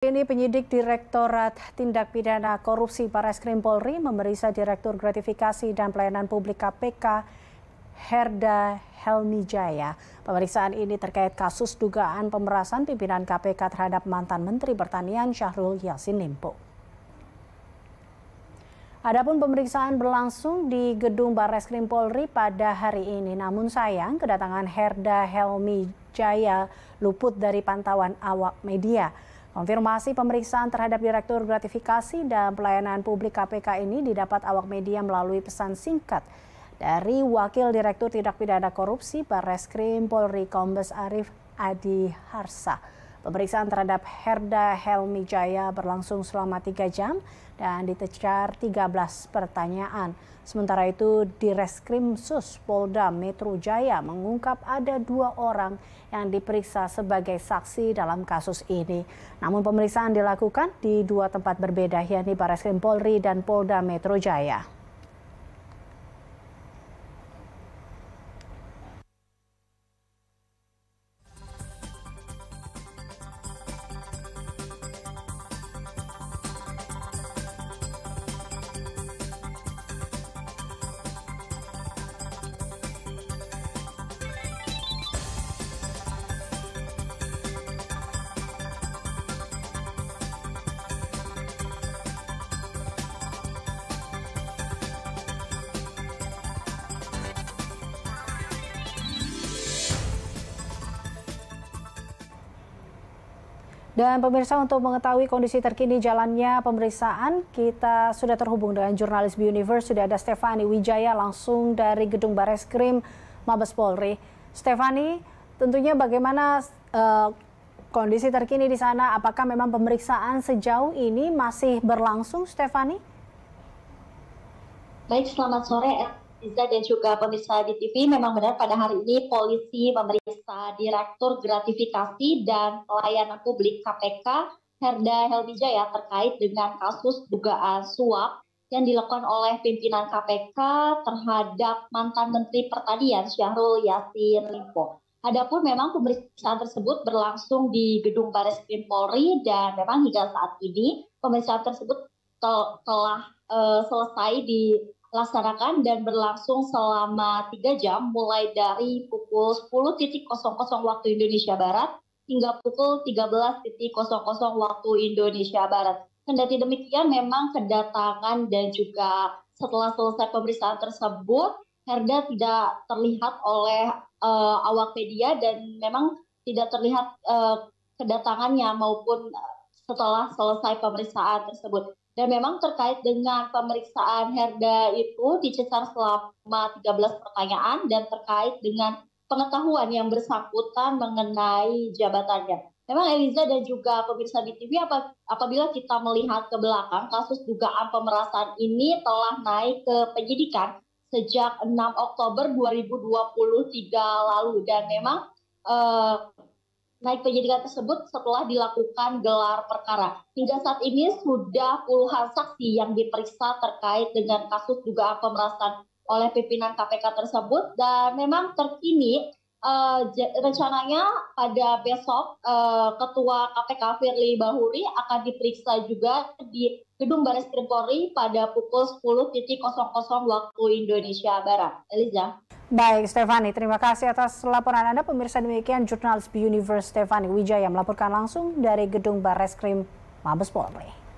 Ini penyidik Direktorat Tindak Pidana Korupsi Bareskrim Polri memeriksa Direktur Gratifikasi dan Pelayanan Publik KPK Herda Helmi Jaya. Pemeriksaan ini terkait kasus dugaan pemerasan pimpinan KPK terhadap mantan Menteri Pertanian Syahrul Yassin Limpo. Adapun pemeriksaan berlangsung di gedung Bareskrim Polri pada hari ini. Namun sayang kedatangan Herda Helmi Jaya luput dari pantauan awak media. Konfirmasi pemeriksaan terhadap Direktur Gratifikasi dan Pelayanan Publik KPK ini didapat awak media melalui pesan singkat dari Wakil Direktur Tindak Pidana Korupsi Barreskrim Polri Kombes Arif Adi Harsa. Pemeriksaan terhadap Herda Helmi Jaya berlangsung selama 3 jam dan ditecar 13 pertanyaan. Sementara itu, di Reskrim Sus Polda Metro Jaya mengungkap ada dua orang yang diperiksa sebagai saksi dalam kasus ini. Namun pemeriksaan dilakukan di dua tempat berbeda, yaitu Barreskrim Polri dan Polda Metro Jaya. Dan pemirsa untuk mengetahui kondisi terkini jalannya pemeriksaan, kita sudah terhubung dengan jurnalis B Universe sudah ada Stefani Wijaya langsung dari Gedung Bareskrim Mabes Polri. Stefani, tentunya bagaimana uh, kondisi terkini di sana? Apakah memang pemeriksaan sejauh ini masih berlangsung, Stefani? Baik, selamat sore Iza dan juga pemirsa di TV, memang benar pada hari ini polisi memeriksa Direktur Gratifikasi dan Pelayanan Publik KPK Herda Helbijaya terkait dengan kasus dugaan suap yang dilakukan oleh pimpinan KPK terhadap mantan Menteri Pertanian Syahrul Yassin Limpo. Adapun memang pemeriksaan tersebut berlangsung di gedung Baris Krim Polri dan memang hingga saat ini pemeriksaan tersebut tel telah uh, selesai di laksanakan dan berlangsung selama tiga jam mulai dari pukul 10.00 waktu Indonesia Barat hingga pukul 13.00 waktu Indonesia Barat. Kendati demikian memang kedatangan dan juga setelah selesai pemeriksaan tersebut Herda tidak terlihat oleh uh, awak media dan memang tidak terlihat uh, kedatangannya maupun eh, setelah selesai pemeriksaan tersebut. Dan memang terkait dengan pemeriksaan Herda itu dicecar selama 13 pertanyaan dan terkait dengan pengetahuan yang bersangkutan mengenai jabatannya. Memang Eliza dan juga pemirsa di TV apabila kita melihat ke belakang kasus dugaan pemerasan ini telah naik ke penyidikan sejak 6 Oktober 2023 lalu dan memang eh, naik penyidikan tersebut setelah dilakukan gelar perkara. Hingga saat ini sudah puluhan saksi yang diperiksa terkait dengan kasus dugaan pemerasan oleh pimpinan KPK tersebut dan memang terkini Uh, rencananya pada besok uh, Ketua KPK Firly Bahuri akan diperiksa juga di Gedung Baris Krim Polri pada pukul 10.00 waktu Indonesia Barat. Eliza. Baik, Stefani, terima kasih atas laporan Anda. Pemirsa demikian jurnalis B Universe Stefani Wijaya melaporkan langsung dari Gedung Baris Krim Mabes Polri.